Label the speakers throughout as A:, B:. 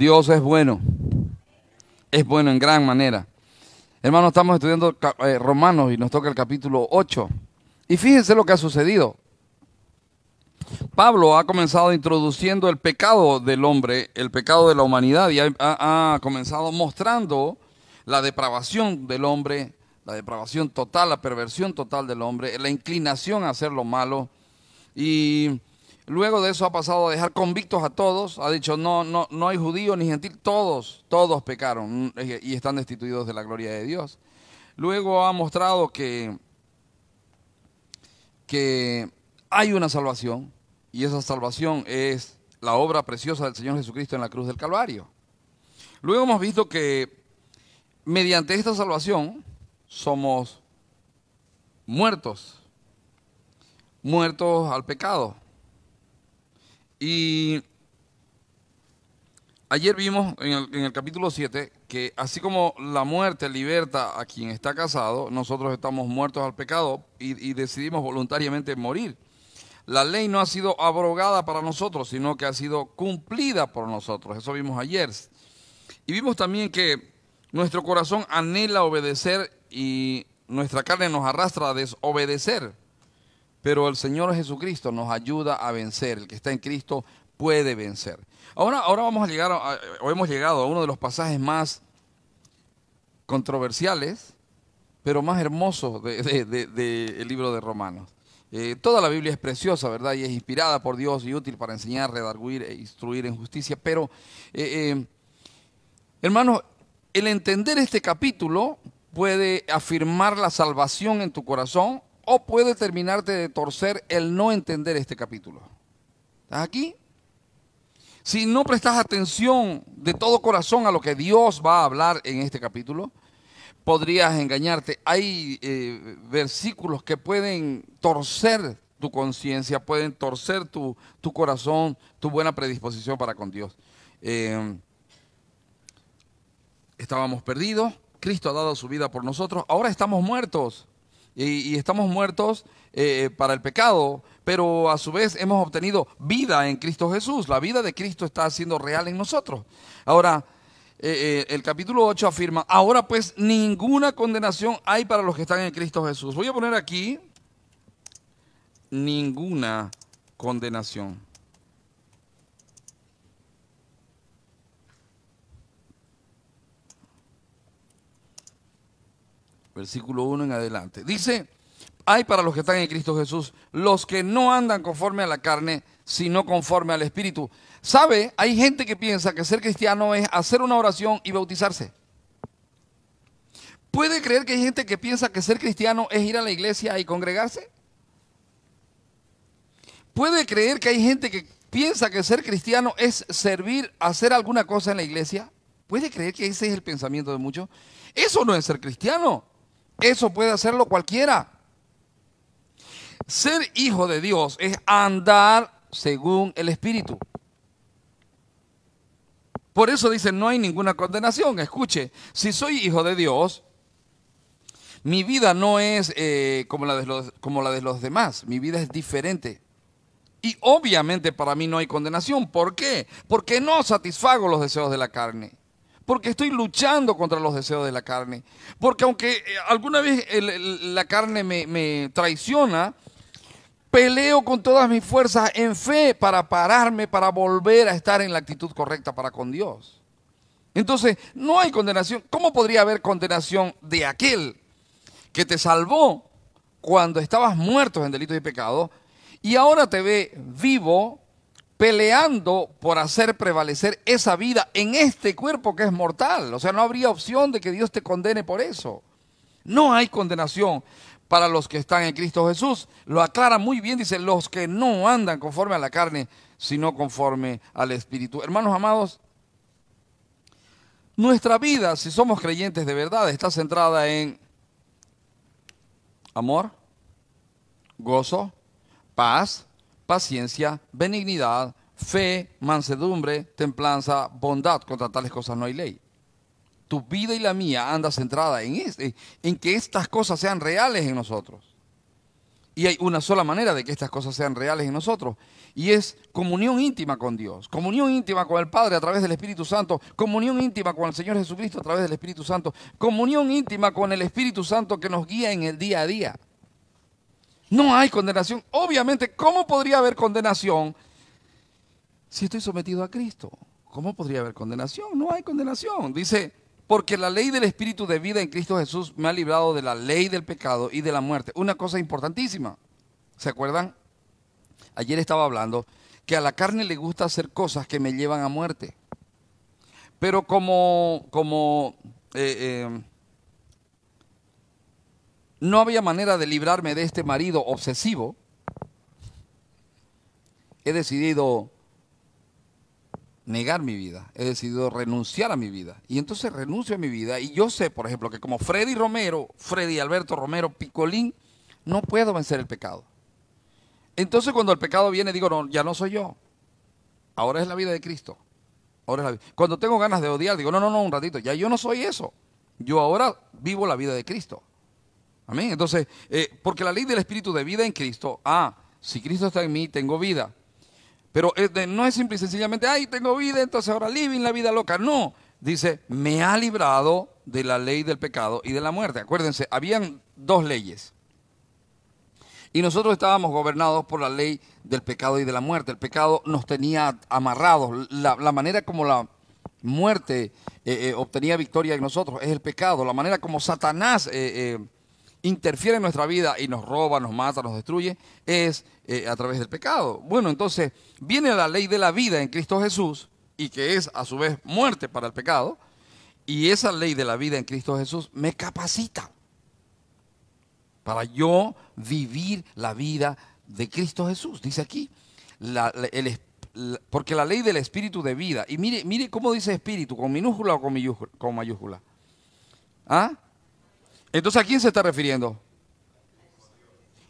A: Dios es bueno. Es bueno en gran manera. Hermano, estamos estudiando eh, Romanos y nos toca el capítulo 8. Y fíjense lo que ha sucedido. Pablo ha comenzado introduciendo el pecado del hombre, el pecado de la humanidad, y ha, ha, comenzado mostrando la depravación del hombre, la depravación total, la perversión total del hombre, la inclinación a hacer lo malo. Y Luego de eso ha pasado a dejar convictos a todos. Ha dicho, no, no, no hay judío ni gentil. Todos, todos pecaron mm, eh, y están destituidos de la gloria de Dios. Luego ha mostrado que, que hay una salvación y esa salvación es la obra preciosa del Señor Jesucristo en la cruz del Calvario. Luego hemos visto que mediante esta salvación somos muertos, muertos al pecado y ayer vimos en el, capítulo 7 que así como la muerte liberta a quien está casado, nosotros estamos muertos al pecado y, y decidimos voluntariamente morir. La ley no ha sido abrogada para nosotros, sino que ha sido cumplida por nosotros. Eso vimos ayer. Y vimos también que nuestro corazón anhela obedecer y nuestra carne nos arrastra a desobedecer pero el Señor Jesucristo nos ayuda a vencer. El que está en Cristo puede vencer. Ahora, ahora vamos a llegar, o hemos llegado a uno de los pasajes más controversiales, pero más hermosos del de, libro de Romanos. Eh, toda la Biblia es preciosa, ¿verdad? Y es inspirada por Dios y útil para enseñar, redarguir e instruir en justicia. Pero, eh, eh, hermanos, el entender este capítulo puede afirmar la salvación en tu corazón o puede terminarte de torcer el no entender este capítulo. ¿Estás aquí? Si no prestas atención de todo corazón a lo que Dios va a hablar en este capítulo, podrías engañarte. Hay eh, versículos que pueden torcer tu conciencia, pueden torcer tu, corazón, tu buena predisposición para con Dios. Em, estábamos perdidos, Cristo ha dado su vida por nosotros, ahora estamos muertos y, estamos muertos eh, eh, para el pecado, pero a su vez hemos obtenido vida en Cristo Jesús. La vida de Cristo está siendo real en nosotros. Ahora, eh, el capítulo 8 afirma, ahora pues ninguna condenación hay para los que están en Cristo Jesús. Voy a poner aquí ninguna condenación. versículo 1 en adelante. Dice, hay para los que están en Cristo Jesús, los que no andan conforme a la carne, sino conforme al Espíritu. ¿Sabe? Hay gente que piensa que ser cristiano es hacer una oración y bautizarse. ¿Puede creer que hay gente que piensa que ser cristiano es ir a la iglesia y congregarse? ¿Puede creer que hay gente que piensa que ser cristiano es servir, hacer alguna cosa en la iglesia? ¿Puede creer que ese es el pensamiento de muchos? Eso no es ser cristiano. Eso puede hacerlo cualquiera. Ser hijo de Dios es andar según el Espíritu. Por eso dice, no hay ninguna condenación. Escuche, si soy hijo de Dios, mi vida no es eh, como, la de los, como la de los demás, mi vida es diferente. Y obviamente para mí no hay condenación. ¿Por qué? Porque no satisfago los deseos de la carne porque estoy luchando contra los deseos de la carne. Porque aunque eh, alguna vez la carne me, me traiciona, peleo con todas mis fuerzas en fe para pararme, para volver a estar en la actitud correcta para con Dios. Entonces, no hay condenación. ¿Cómo podría haber condenación de aquel que te salvó cuando estabas muerto en delitos y pecados y ahora te ve vivo peleando por hacer prevalecer esa vida en este cuerpo que es mortal. O sea, no habría opción de que Dios te condene por eso. No hay condenación para los que están en Cristo Jesús. Lo aclara muy bien, dice, los que no andan conforme a la carne, sino conforme al Espíritu. Hermanos amados, nuestra vida, si somos creyentes de verdad, está centrada en amor, gozo, paz, paciencia, benignidad, fe, mansedumbre, templanza, bondad. Contra tales cosas no hay ley. Tu vida y la mía anda centrada en, este, en que estas cosas sean reales en nosotros. Y hay una sola manera de que estas cosas sean reales en nosotros. Y es comunión íntima con Dios, comunión íntima con el Padre a través del Espíritu Santo, comunión íntima con el Señor Jesucristo a través del Espíritu Santo, comunión íntima con el Espíritu Santo que nos guía en el día a día. No hay condenación. Obviamente, ¿cómo podría haber condenación si estoy sometido a Cristo? ¿Cómo podría haber condenación? No hay condenación. Dice, porque la ley del Espíritu de vida en Cristo Jesús me ha librado de la ley del pecado y de la muerte. Una cosa importantísima. ¿Se acuerdan? Ayer estaba hablando que a la carne le gusta hacer cosas que me llevan a muerte. Pero como, como eh, eh, no había manera de librarme de este marido obsesivo. He decidido negar mi vida, he decidido renunciar a mi vida. Y entonces renuncio a mi vida y yo sé, por ejemplo, que como Freddy Romero, Freddy Alberto Romero Picolín, no puedo vencer el pecado. Entonces cuando el pecado viene digo, no, ya no soy yo. Ahora es la vida de Cristo. Ahora Cuando tengo ganas de odiar digo, no, no, no, un ratito, ya yo no soy eso. Yo ahora vivo la vida de Cristo. Amén. Entonces, eh, porque la ley del Espíritu de vida en Cristo, ah, si Cristo está en mí, tengo vida. Pero eh, no es simple y sencillamente, ay, tengo vida, entonces ahora living la vida loca. No, dice, me ha librado de la ley del pecado y de la muerte. Acuérdense, habían dos leyes. Y nosotros estábamos gobernados por la ley del pecado y de la muerte. El pecado nos tenía amarrados. La, manera como la muerte eh, obtenía victoria en nosotros es el pecado. La manera como Satanás interfiere en nuestra vida y nos roba, nos mata, nos destruye, es eh, a través del pecado. Bueno, entonces viene la ley de la vida en Cristo Jesús y que es a su vez muerte para el pecado, y esa ley de la vida en Cristo Jesús me capacita para yo vivir la vida de Cristo Jesús. Dice aquí, porque la ley del espíritu de vida, y mire, mire cómo dice espíritu, con minúscula o con, Con mayúscula. ¿Ah? Entonces, ¿a quién se está refiriendo?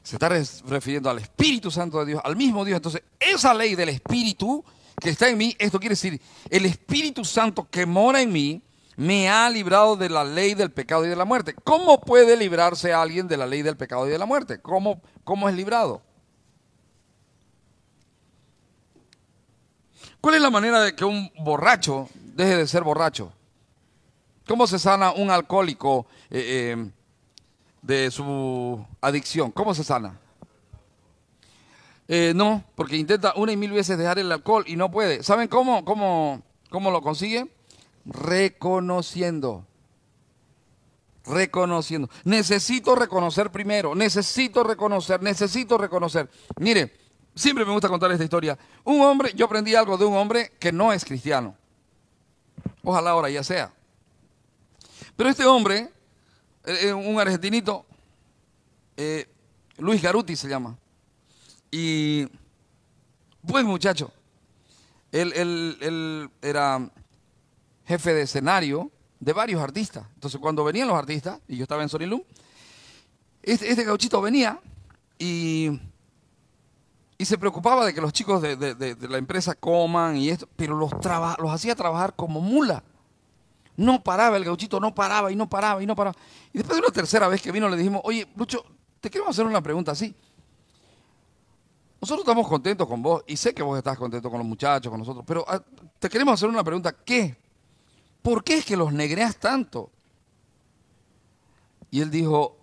A: Se está refiriendo al Espíritu Santo de Dios, al mismo Dios. Entonces, esa ley del Espíritu que está en mí, esto quiere decir, el Espíritu Santo que mora en mí, me ha librado de la ley del pecado y de la muerte. ¿Cómo puede librarse alguien de la ley del pecado y de la muerte? ¿Cómo, cómo es librado? ¿Cuál es la manera de que un borracho deje de ser borracho? ¿Cómo se sana un alcohólico eh, eh, de su adicción. ¿Cómo se sana? Eh, no, porque intenta una y mil veces dejar el alcohol y no puede. ¿Saben cómo, cómo, cómo lo consigue? Reconociendo. Reconociendo. Necesito reconocer primero. Necesito reconocer. Necesito reconocer. Mire, siempre me gusta contar esta historia. Un hombre, yo aprendí algo de un hombre que no es cristiano. Ojalá ahora ya sea. Pero este hombre eh, eh, un argentinito, eh, Luis Garuti se llama. Y buen pues, muchacho. Él, era jefe de escenario de varios artistas. Entonces cuando venían los artistas, y yo estaba en Sonilum, este, este gauchito venía y, se preocupaba de que los chicos de, la empresa coman y esto, pero los, los hacía trabajar como mula. No paraba, el gauchito no paraba y no paraba y no paraba. Y después de una tercera vez que vino le dijimos, oye, Lucho, te queremos hacer una pregunta así. Nosotros estamos contentos con vos y sé que vos estás contento con los muchachos, con nosotros, pero ah, te queremos hacer una pregunta. ¿Qué? ¿Por qué es que los negreas tanto? Y él dijo,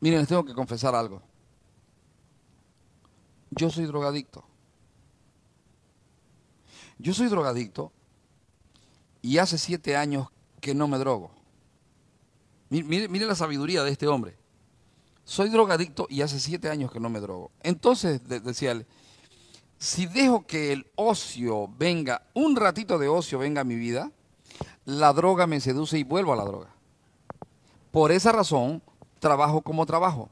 A: miren, les tengo que confesar algo. Yo soy drogadicto. Yo soy drogadicto y hace siete años que no me drogo. Mire, la sabiduría de este hombre. Soy drogadicto y hace siete años que no me drogo. Entonces, decía él, si dejo que el ocio venga, un ratito de ocio venga a mi vida, la droga me seduce y vuelvo a la droga. Por esa razón, trabajo como trabajo.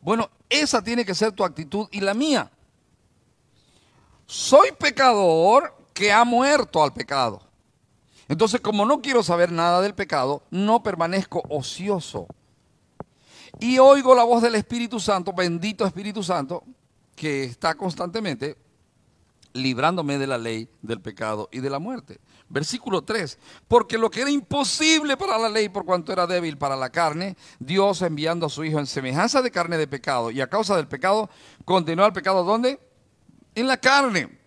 A: Bueno, esa tiene que ser tu actitud y la mía. Soy pecador que ha muerto al pecado. Entonces, como no quiero saber nada del pecado, no permanezco ocioso. Y oigo la voz del Espíritu Santo, bendito Espíritu Santo, que está constantemente librándome de la ley, del pecado y de la muerte. Versículo 3, porque lo que era imposible para la ley por cuanto era débil para la carne, Dios enviando a su Hijo en semejanza de carne de pecado y a causa del pecado, condenó al pecado ¿dónde? En la carne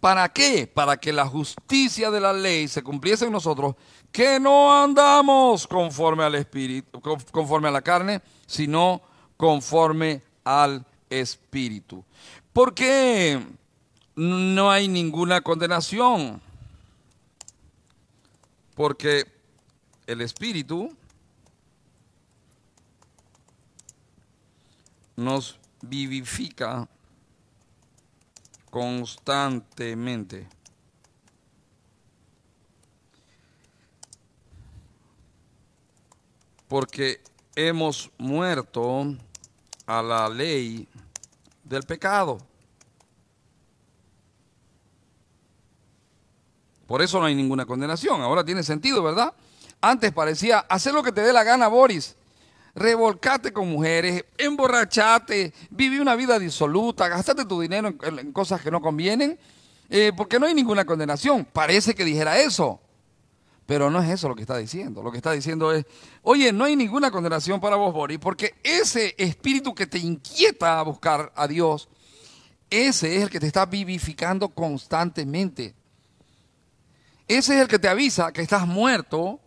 A: ¿Para qué? Para que la justicia de la ley se cumpliese en nosotros, que no andamos conforme al espíritu, conforme a la carne, sino conforme al espíritu. Porque no hay ninguna condenación. Porque el espíritu nos vivifica constantemente. Porque hemos muerto a la ley del pecado. Por eso no hay ninguna condenación. Ahora tiene sentido, ¿verdad? Antes parecía, hacer lo que te dé la gana, Boris revolcate con mujeres, emborrachate, viví una vida disoluta, gastate tu dinero en, cosas que no convienen, eh, porque no hay ninguna condenación. Parece que dijera eso, pero no es eso lo que está diciendo. Lo que está diciendo es, oye, no hay ninguna condenación para vos, Boris, porque ese espíritu que te inquieta a buscar a Dios, ese es el que te está vivificando constantemente. Ese es el que te avisa que estás muerto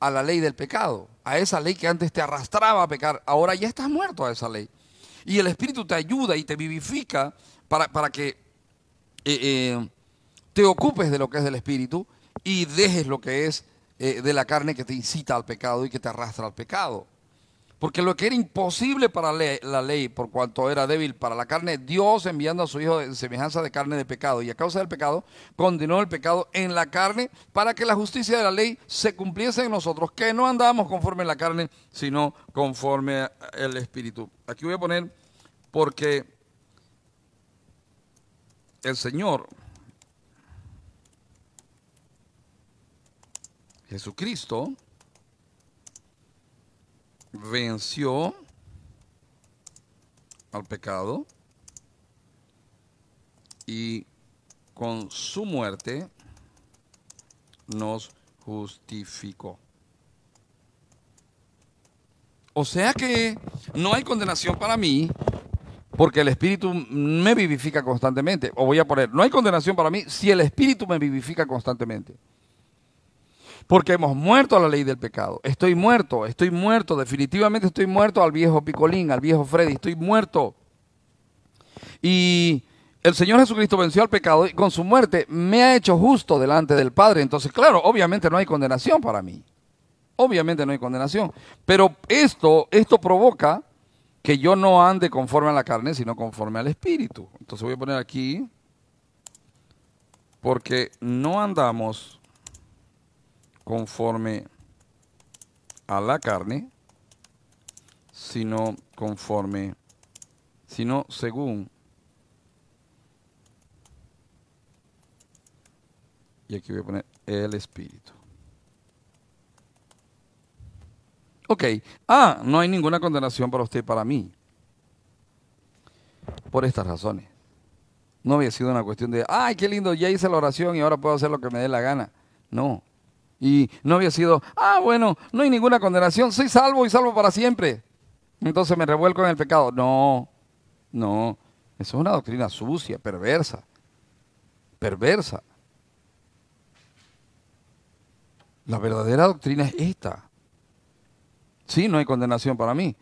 A: a la ley del pecado a esa ley que antes te arrastraba a pecar. Ahora ya estás muerto a esa ley. Y el Espíritu te ayuda y te vivifica para, que eh, eh, te ocupes de lo que es del Espíritu y dejes lo que es eh, de la carne que te incita al pecado y que te arrastra al pecado. Porque lo que era imposible para la ley, por cuanto era débil para la carne, Dios enviando a su Hijo en semejanza de carne de pecado. Y a causa del pecado, condenó el pecado en la carne para que la justicia de la ley se cumpliese en nosotros, que no andamos conforme a la carne, sino conforme al Espíritu. Aquí voy a poner, porque el Señor Jesucristo venció al pecado y con su muerte nos justificó. O sea que no hay condenación para mí porque el Espíritu me vivifica constantemente. O voy a poner, no hay condenación para mí si el Espíritu me vivifica constantemente porque hemos muerto a la ley del pecado. Estoy muerto, estoy muerto, definitivamente estoy muerto al viejo Picolín, al viejo Freddy, estoy muerto. Y el Señor Jesucristo venció al pecado y con su muerte me ha hecho justo delante del Padre. Entonces, claro, obviamente no hay condenación para mí. Obviamente no hay condenación. Pero esto, esto provoca que yo no ande conforme a la carne, sino conforme al Espíritu. Entonces voy a poner aquí, porque no andamos conforme a la carne, sino conforme, sino según. Y aquí voy a poner el espíritu. Ok. Ah, no hay ninguna condenación para usted para mí. Por estas razones. No había sido una cuestión de, ay, qué lindo, ya hice la oración y ahora puedo hacer lo que me dé la gana. No, y no había sido, ah, bueno, no hay ninguna condenación, soy salvo y salvo para siempre. Entonces me revuelco en el pecado. No, no, eso es una doctrina sucia, perversa, perversa. La verdadera doctrina es esta. Sí, no hay condenación para mí,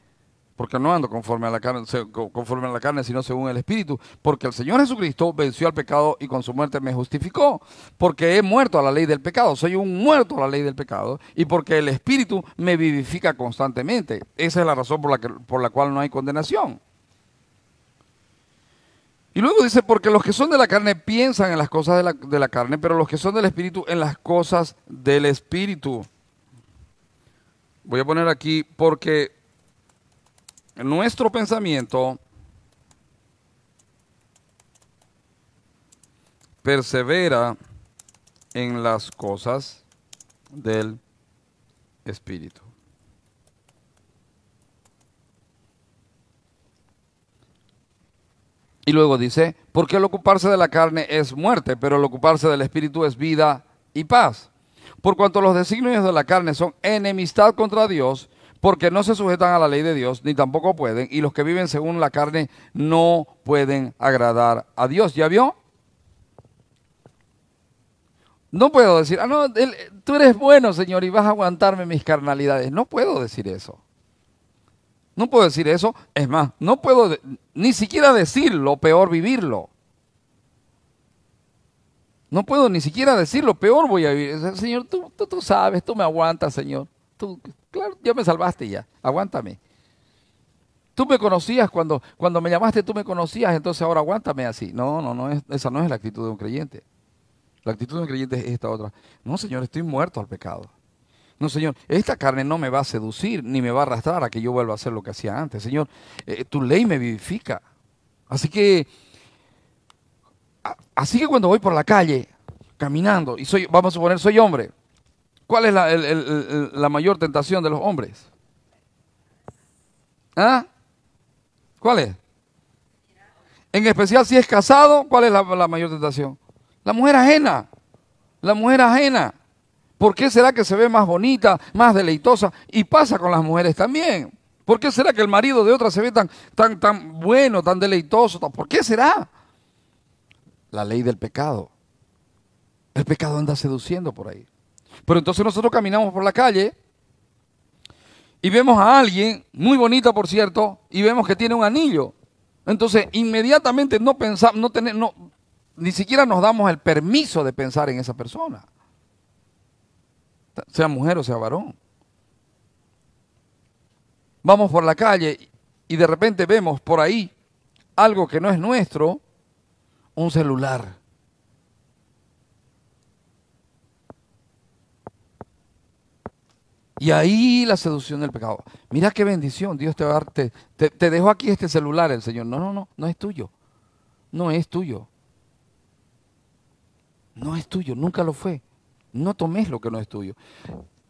A: porque no ando conforme a la carne, conforme a la carne, sino según el Espíritu, porque el Señor Jesucristo venció al pecado y con su muerte me justificó, porque he muerto a la ley del pecado, soy un muerto a la ley del pecado, y porque el Espíritu me vivifica constantemente. Esa es la razón por la, que, por la cual no hay condenación. Y luego dice, porque los que son de la carne piensan en las cosas de la, de la carne, pero los que son del Espíritu en las cosas del Espíritu. Voy a poner aquí, porque nuestro pensamiento persevera en las cosas del Espíritu. Y luego dice, porque el ocuparse de la carne es muerte, pero el ocuparse del Espíritu es vida y paz. Por cuanto los designios de la carne son enemistad contra Dios, porque no se sujetan a la ley de Dios, ni tampoco pueden, y los que viven según la carne no pueden agradar a Dios. ¿Ya vio? No puedo decir, ah, no, tú eres bueno, Señor, y vas a aguantarme mis carnalidades. No puedo decir eso. No puedo decir eso. Es más, no puedo ni siquiera decirlo, peor vivirlo. No puedo ni siquiera lo peor voy a vivir. Señor, tú, tú, tú sabes, tú me aguantas, Señor. Tú, Claro, ya me salvaste ya, aguántame. Tú me conocías cuando, cuando me llamaste, tú me conocías, entonces ahora aguántame así. No, no, no, esa no es la actitud de un creyente. La actitud de un creyente es esta otra. No, Señor, estoy muerto al pecado. No, Señor, esta carne no me va a seducir ni me va a arrastrar a que yo vuelva a hacer lo que hacía antes. Señor, eh, tu ley me vivifica. Así que, así que cuando voy por la calle caminando y soy, vamos a suponer, soy hombre, ¿Cuál es la, mayor tentación de los hombres? ¿Ah? ¿Cuál es? En especial si es casado, ¿cuál es la, mayor tentación? La mujer ajena. La mujer ajena. ¿Por qué será que se ve más bonita, más deleitosa? Y pasa con las mujeres también. ¿Por qué será que el marido de otra se ve tan, tan, tan bueno, tan deleitoso? ¿Por qué será? La ley del pecado. El pecado anda seduciendo por ahí. Pero entonces nosotros caminamos por la calle y vemos a alguien, muy bonita por cierto, y vemos que tiene un anillo. Entonces, inmediatamente no pensamos, no tenemos, ni siquiera nos damos el permiso de pensar en esa persona. Sea mujer o sea varón. Vamos por la calle y de repente vemos por ahí algo que no es nuestro, un celular. Y ahí la seducción del pecado. Mira qué bendición, Dios te va a dar. Te, dejo aquí este celular, el Señor. No, no, no, no es tuyo. No es tuyo. No es tuyo, nunca lo fue. No tomes lo que no es tuyo.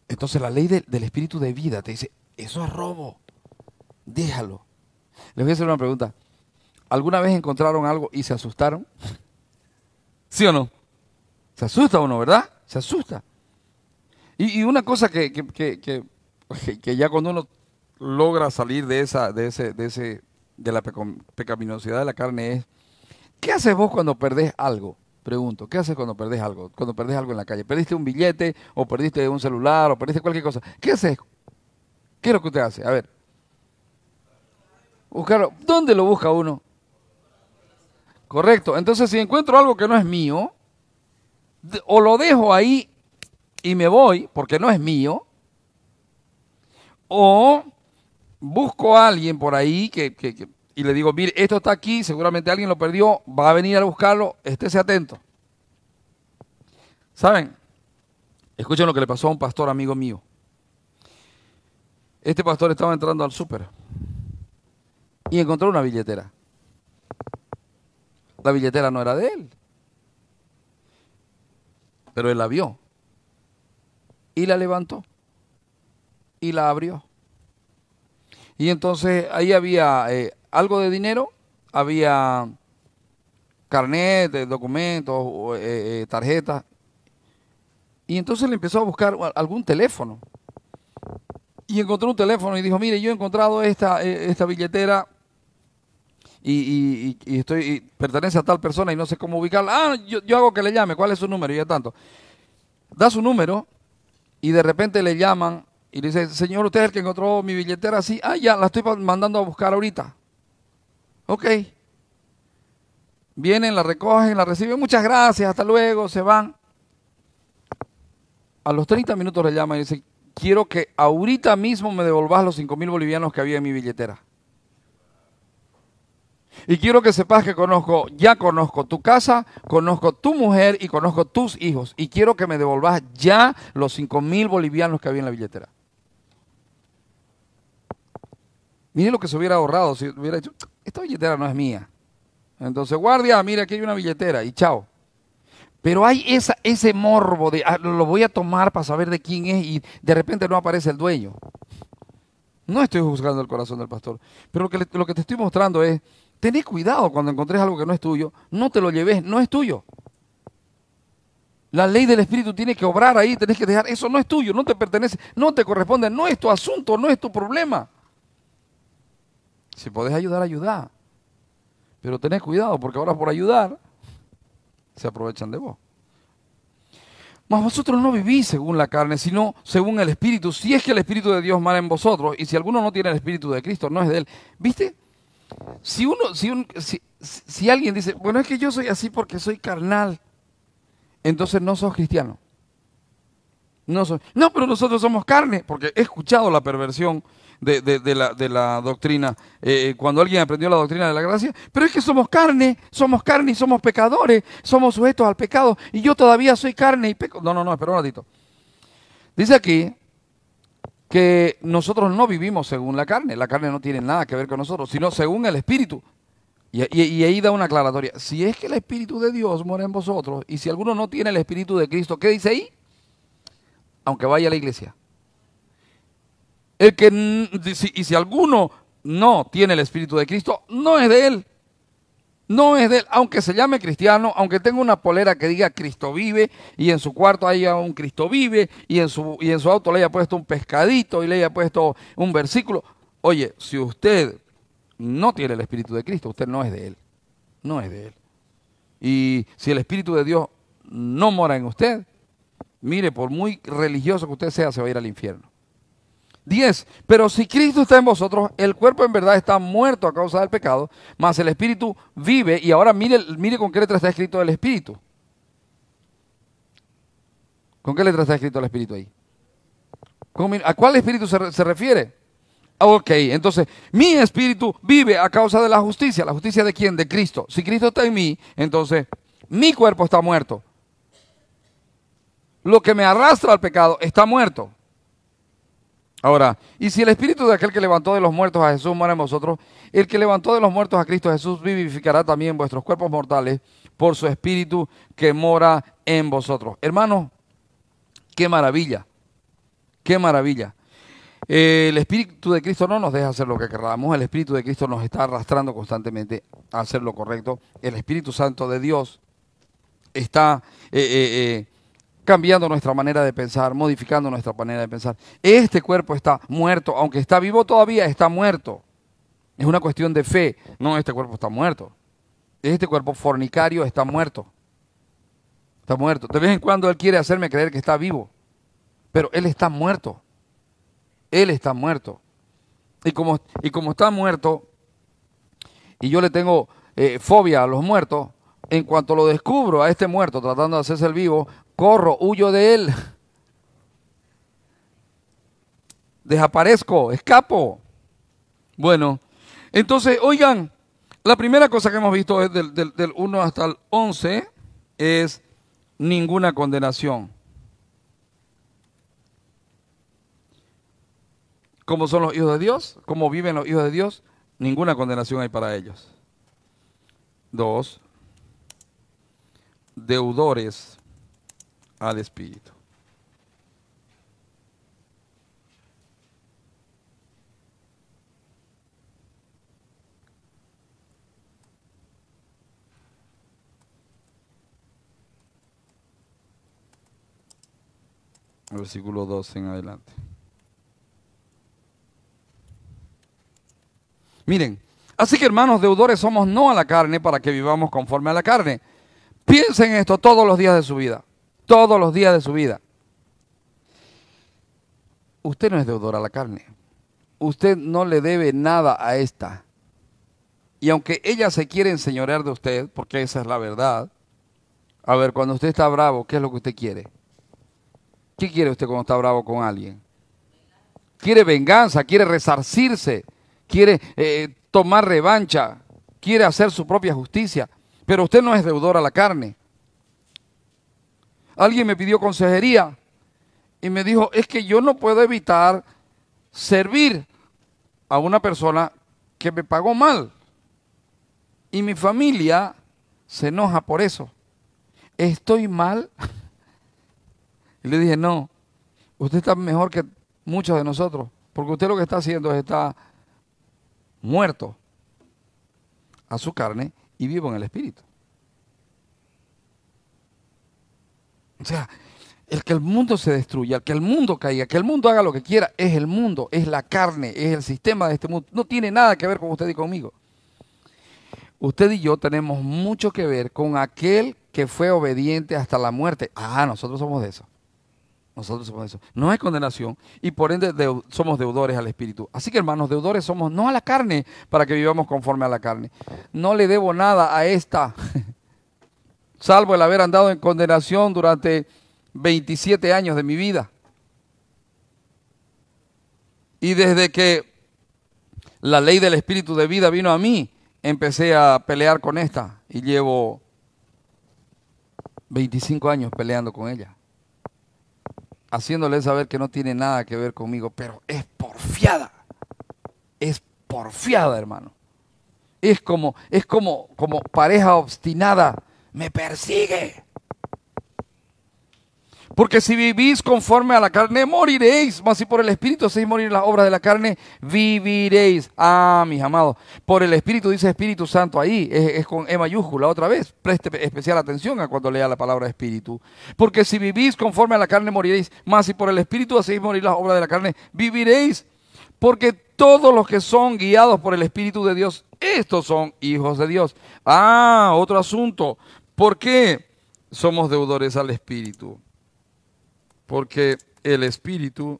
A: Entonces la ley del espíritu de vida te dice, eso es robo. Déjalo. Les voy a hacer una pregunta. ¿Alguna vez encontraron algo y se asustaron? ¿Sí o no? Se asusta uno, ¿verdad? Se asusta. Y, una cosa que, que, ya cuando uno logra salir de esa, de ese, ese, de la pecaminosidad de la carne es, ¿qué haces vos cuando perdés algo? Pregunto, ¿qué haces cuando perdés algo? Cuando perdés algo en la calle, perdiste un billete o perdiste un celular o perdiste cualquier cosa. ¿Qué haces? ¿Qué es lo que usted hace? A ver. Buscarlo. ¿Dónde lo busca uno? Correcto. Entonces, si encuentro algo que no es mío, o lo dejo ahí y me voy porque no es mío, o busco a alguien por ahí que, y le digo, mire, esto está aquí, seguramente alguien lo perdió, va a venir a buscarlo, estése atento. ¿Saben? Escuchen lo que le pasó a un pastor amigo mío. Este pastor estaba entrando al súper y encontró una billetera. La billetera no era de él, pero él la vio y la levantó y la abrió. Y entonces ahí había eh, algo de dinero, había carnet, documentos, eh, eh, tarjetas. Y entonces le empezó a buscar algún teléfono. Y encontró un teléfono y dijo, mire, yo he encontrado esta, esta billetera y, estoy pertenece a tal persona y no sé cómo ubicarla. Ah, yo, yo hago que le llame, ¿cuál es su número? Y ya tanto. Da su número y de repente le llaman y le dicen, señor, usted es el que encontró mi billetera así. Ah, ya, la estoy mandando a buscar ahorita. Ok. Vienen, la recogen, la reciben. Muchas gracias, hasta luego, se van. A los 30 minutos le llaman y dicen, quiero que ahorita mismo me devolvas los 5 mil bolivianos que había en mi billetera. Y quiero que sepas que conozco, ya conozco tu casa, conozco tu mujer y conozco tus hijos. Y quiero que me devolvas ya los 5 mil bolivianos que había en la billetera. Mire lo que se hubiera ahorrado si hubiera dicho, esta billetera no es mía. Entonces, guardia, mira, aquí hay una billetera y chao. Pero hay ese morbo de, ah, lo voy a tomar para saber de quién es y de repente no aparece el dueño. No estoy juzgando el corazón del pastor, pero lo que te estoy mostrando es Tenés cuidado cuando encontrés algo que no es tuyo, no te lo lleves, no es tuyo. La ley del Espíritu tiene que obrar ahí, tenés que dejar, eso no es tuyo, no te pertenece, no te corresponde, no es tu asunto, no es tu problema. Si podés ayudar, ayudá. Pero tenés cuidado porque ahora por ayudar se aprovechan de vos. Mas vosotros no vivís según la carne, sino según el Espíritu, si es que el Espíritu de Dios mora en vosotros, y si alguno no tiene el Espíritu de Cristo, no es de él. ¿Viste? Si uno, si, alguien dice, bueno, es que yo soy así porque soy carnal, entonces no sos cristiano. No, no, pero nosotros somos carne, porque he escuchado la perversión de, la, doctrina, eh, eh, cuando alguien aprendió la doctrina de la gracia, pero es que somos carne, somos carne y somos pecadores, somos sujetos al pecado, y yo todavía soy carne y peco. No, no, no, espera un ratito. Dice aquí, que nosotros no vivimos según la carne, la carne no tiene nada que ver con nosotros, sino según el Espíritu. Y, ahí da una aclaratoria. Si es que el Espíritu de Dios muere en vosotros, y si alguno no tiene el Espíritu de Cristo, ¿qué dice ahí? Aunque vaya a la iglesia. El que, y si alguno no tiene el Espíritu de Cristo, no es de él no es de él, aunque se llame cristiano, aunque tenga una polera que diga Cristo vive y en su cuarto haya un Cristo vive y en su, y en su auto le haya puesto un pescadito y le haya puesto un versículo. Oye, si usted no tiene el Espíritu de Cristo, usted no es de él, no es de él. Y si el Espíritu de Dios no mora en usted, mire, por muy religioso que usted sea, se va a ir al infierno. 10. Pero si Cristo está en vosotros, el cuerpo en verdad está muerto a causa del pecado, mas el espíritu vive. Y ahora mire, mire con qué letra está escrito el espíritu. ¿Con qué letra está escrito el espíritu ahí? ¿A cuál espíritu se, se refiere? Ok, entonces, mi espíritu vive a causa de la justicia. ¿La justicia de quién? De Cristo. Si Cristo está en mí, entonces mi cuerpo está muerto. Lo que me arrastra al pecado está muerto. Ahora, y si el espíritu de aquel que levantó de los muertos a Jesús mora en vosotros, el que levantó de los muertos a Cristo Jesús vivificará también vuestros cuerpos mortales por su espíritu que mora en vosotros. Hermanos, qué maravilla, qué maravilla. el espíritu de Cristo no nos deja hacer lo que queramos, el espíritu de Cristo nos está arrastrando constantemente a hacer lo correcto. El Espíritu Santo de Dios está... Eh, eh, eh, cambiando nuestra manera de pensar, modificando nuestra manera de pensar. Este cuerpo está muerto, aunque está vivo todavía, está muerto. Es una cuestión de fe. No, este cuerpo está muerto. Este cuerpo fornicario está muerto. Está muerto. De vez en cuando Él quiere hacerme creer que está vivo, pero Él está muerto. Él está muerto. Y como, y como está muerto, y yo le tengo eh, fobia a los muertos, en cuanto lo descubro a este muerto tratando de hacerse el vivo, corro, huyo de él. Desaparezco, escapo. Bueno, entonces, oigan, la primera cosa que hemos visto es del, del 1 hasta el 11 es ninguna condenación. ¿Cómo son los hijos de Dios? ¿Cómo viven los hijos de Dios? Ninguna condenación hay para ellos. Dos, deudores al Espíritu. Versículo 12 en adelante. Miren, así que hermanos deudores somos no a la carne para que vivamos conforme a la carne. Piensen en esto todos los días de su vida. Todos los días de su vida. Usted no es deudor a la carne. Usted no le debe nada a esta. Y aunque ella se quiere enseñorear de usted, porque esa es la verdad, a ver, cuando usted está bravo, ¿qué es lo que usted quiere? ¿Qué quiere usted cuando está bravo con alguien? Quiere venganza, quiere resarcirse, quiere eh, tomar revancha, quiere hacer su propia justicia. Pero usted no es deudor a la carne. Alguien me pidió consejería y me dijo, es que yo no puedo evitar servir a una persona que me pagó mal. Y mi familia se enoja por eso. ¿Estoy mal? Y le dije, no, usted está mejor que muchos de nosotros, porque usted lo que está haciendo es está muerto a su carne y vivo en el Espíritu. O sea, el que el mundo se destruya, el que el mundo caiga, que el mundo haga lo que quiera, es el mundo, es la carne, es el sistema de este mundo. No tiene nada que ver con usted y conmigo. Usted y yo tenemos mucho que ver con aquel que fue obediente hasta la muerte. Ah, nosotros somos de eso. Nosotros somos eso. No hay condenación y por ende somos deudores al Espíritu. Así que hermanos, deudores somos no a la carne para que vivamos conforme a la carne. No le debo nada a esta, salvo el haber andado en condenación durante 27 años de mi vida. Y desde que la ley del Espíritu de vida vino a mí, empecé a pelear con esta y llevo 25 años peleando con ella haciéndole saber que no tiene nada que ver conmigo, pero es porfiada. Es porfiada, hermano. Es como, es como, como pareja obstinada. Me persigue. Porque si vivís conforme a la carne, moriréis. Mas si por el Espíritu hacéis morir las obras de la carne, viviréis. Ah, mis amados. Por el Espíritu dice Espíritu Santo ahí. Es, con E mayúscula otra vez. Preste especial atención a cuando lea la palabra Espíritu. Porque si vivís conforme a la carne, moriréis. Mas si por el Espíritu hacéis morir las obras de la carne, viviréis. Porque todos los que son guiados por el Espíritu de Dios, estos son hijos de Dios. Ah, otro asunto. ¿Por qué somos deudores al Espíritu? porque el Espíritu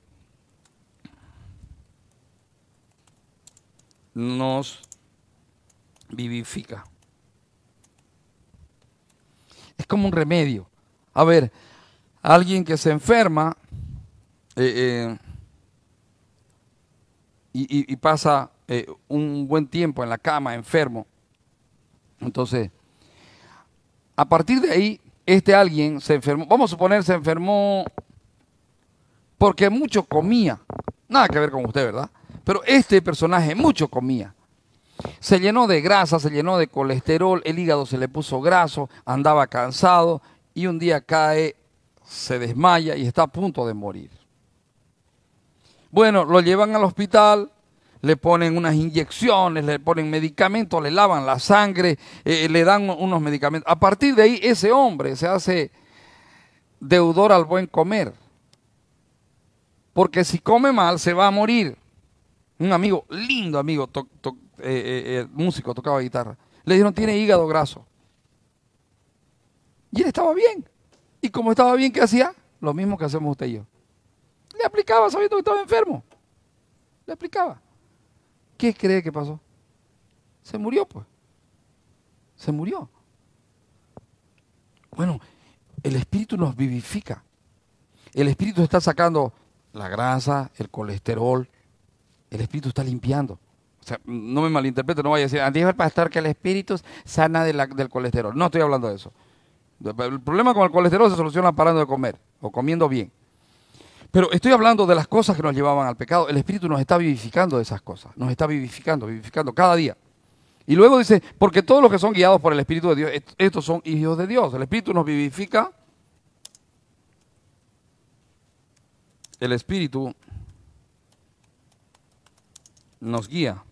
A: nos vivifica. Es como un remedio. A ver, alguien que se enferma eh, eh, y, pasa eh, un buen tiempo en la cama enfermo. Entonces, a partir de ahí, este alguien se enfermó. Vamos a suponer, se enfermó porque mucho comía. Nada que ver con usted, ¿verdad? Pero este personaje mucho comía. Se llenó de grasa, se llenó de colesterol, el hígado se le puso graso, andaba cansado y un día cae, se desmaya y está a punto de morir. Bueno, lo llevan al hospital, le ponen unas inyecciones, le ponen medicamentos, le lavan la sangre, eh, eh, le dan unos medicamentos. A partir de ahí ese hombre se hace deudor al buen comer porque si come mal se va a morir. Un amigo, lindo amigo, eh, eh, eh, músico, tocaba guitarra. Le dijeron, tiene hígado graso. Y él estaba bien. Y como estaba bien, ¿qué hacía? Lo mismo que hacemos usted y yo. Le aplicaba sabiendo que estaba enfermo. Le aplicaba. ¿Qué cree que pasó? Se murió, pues. Se murió. Bueno, el Espíritu nos vivifica. El Espíritu está sacando la grasa, el colesterol. El espíritu está limpiando. O sea, no me malinterprete, no vaya a decir, antes ah, para estar que el espíritu sana del colesterol. No estoy hablando de eso. El problema con el colesterol se soluciona parando de comer o comiendo bien. Pero estoy hablando de las cosas que nos llevaban al pecado. El Espíritu nos está vivificando de esas cosas. Nos está vivificando, vivificando cada día. Y luego dice, porque todos los que son guiados por el Espíritu de Dios, estos son hijos de Dios. El Espíritu nos vivifica el Espíritu nos guía.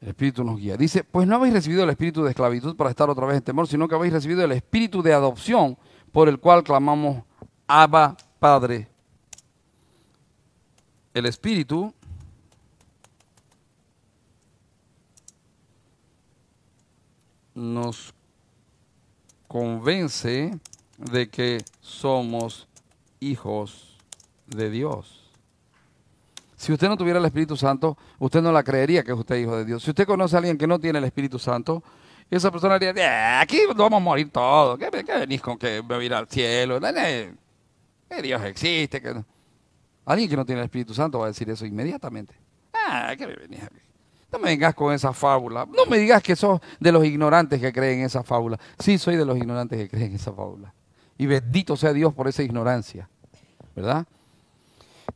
A: El Espíritu nos guía. Dice, pues no habéis recibido el Espíritu de esclavitud para estar otra vez en temor, sino que habéis recibido el Espíritu de adopción por el cual clamamos Abba Padre. El Espíritu nos convence de que somos hijos de Dios. Si usted no tuviera el Espíritu Santo, usted no la creería que es usted hijo de Dios. Si usted conoce a alguien que no tiene el Espíritu Santo, esa persona diría, eh, aquí vamos a morir todos, ¿Qué, venís con que me voy a ir al cielo? Que Dios existe. Alguien que no tiene el Espíritu Santo va a decir eso inmediatamente. Ah, que venís no me vengas con esa fábula. No me digas que sos de los ignorantes que creen esa fábula. Sí, soy de los ignorantes que creen esa fábula. Y bendito sea Dios por esa ignorancia. ¿Verdad?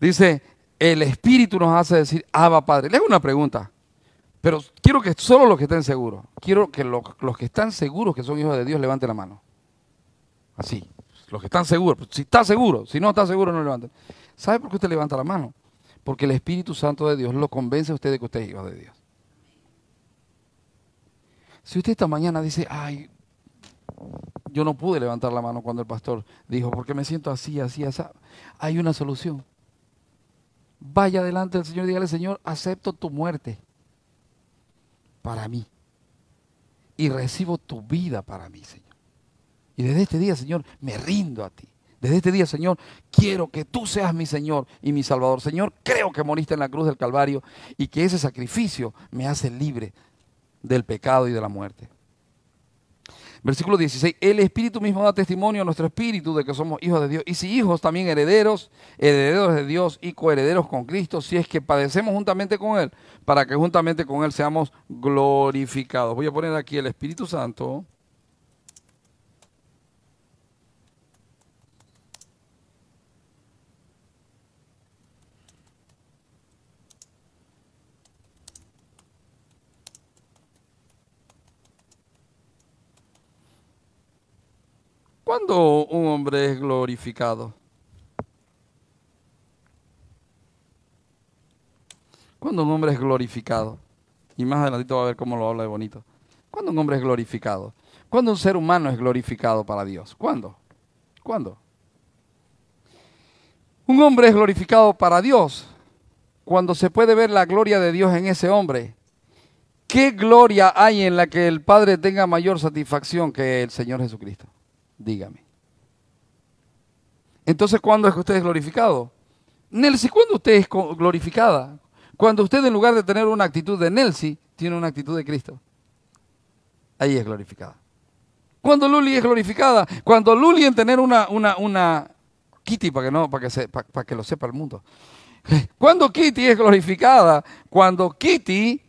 A: Dice, el Espíritu nos hace decir, Abba Padre. Le hago una pregunta. Pero quiero que solo los que estén seguros, quiero que los, los que están seguros que son hijos de Dios levanten la mano. Así, los que están seguros. Pues, si está seguro, si no está seguro, no levanten. ¿Sabe por qué usted levanta la mano? Porque el Espíritu Santo de Dios lo convence a usted de que usted es hijo de Dios. Si usted esta mañana dice, ay, yo no pude levantar la mano cuando el pastor dijo, porque me siento así, así, así, hay una solución. Vaya adelante al Señor y dígale, Señor, acepto tu muerte para mí. Y recibo tu vida para mí, Señor. Y desde este día, Señor, me rindo a ti. Desde este día, Señor, quiero que tú seas mi Señor y mi Salvador. Señor, creo que moriste en la cruz del Calvario y que ese sacrificio me hace libre del pecado y de la muerte. Versículo 16, el Espíritu mismo da testimonio a nuestro Espíritu de que somos hijos de Dios. Y si hijos, también herederos, herederos de Dios y coherederos con Cristo, si es que padecemos juntamente con Él, para que juntamente con Él seamos glorificados. Voy a poner aquí el Espíritu Santo. ¿Cuándo un hombre es glorificado? ¿Cuándo un hombre es glorificado? Y más adelantito va a ver cómo lo habla de bonito. ¿Cuándo un hombre es glorificado? ¿Cuándo un ser humano es glorificado para Dios? ¿Cuándo? ¿Cuándo? Un hombre es glorificado para Dios cuando se puede ver la gloria de Dios en ese hombre. ¿Qué gloria hay en la que el Padre tenga mayor satisfacción que el Señor Jesucristo? dígame. Entonces, ¿cuándo es que usted es glorificado? Nelsi, ¿cuándo usted es glorificada? Cuando usted en lugar de tener una actitud de Nelsi, tiene una actitud de Cristo. Ahí es glorificada. Cuando Luli es glorificada, cuando Luli en tener una, una, una Kitty, para que, no, para, que se, que lo sepa el mundo. Cuando Kitty es glorificada, cuando Kitty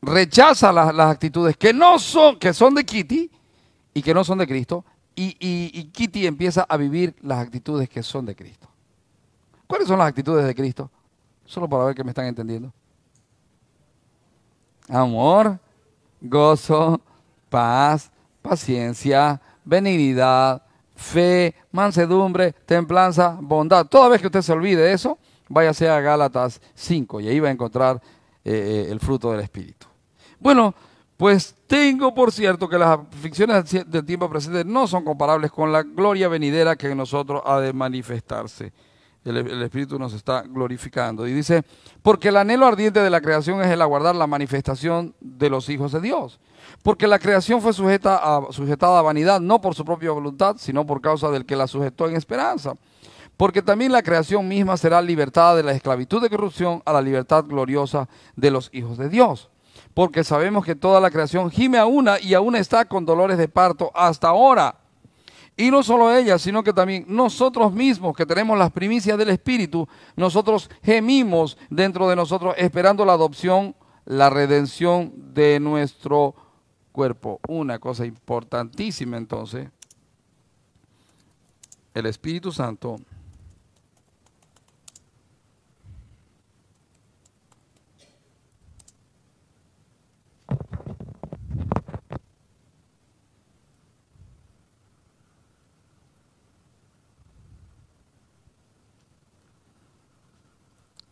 A: rechaza las, actitudes que no son, que son de Kitty y que no son de Cristo, y, Kitty empieza a vivir las actitudes que son de Cristo. ¿Cuáles son las actitudes de Cristo? Solo para ver que me están entendiendo. Amor, gozo, paz, paciencia, benignidad, fe, mansedumbre, templanza, bondad. Toda vez que usted se olvide de eso, váyase a Gálatas 5 y ahí va a encontrar eh, eh, el fruto del Espíritu. Bueno, pues tengo por cierto que las aflicciones del tiempo presente no son comparables con la gloria venidera que en nosotros ha de manifestarse. E- el, Espíritu nos está glorificando. Y dice, porque el anhelo ardiente de la creación es el aguardar la manifestación de los hijos de Dios. Porque la creación fue sujeta a, sujetada a vanidad, no por su propia voluntad, sino por causa del que la sujetó en esperanza. Porque también la creación misma será libertada de la esclavitud de corrupción a la libertad gloriosa de los hijos de Dios porque sabemos que toda la creación gime a una y aún está con dolores de parto hasta ahora. Y no solo ella, sino que también nosotros mismos que tenemos las primicias del Espíritu, nosotros gemimos dentro de nosotros esperando la adopción, la redención de nuestro cuerpo. Una cosa importantísima entonces, el Espíritu Santo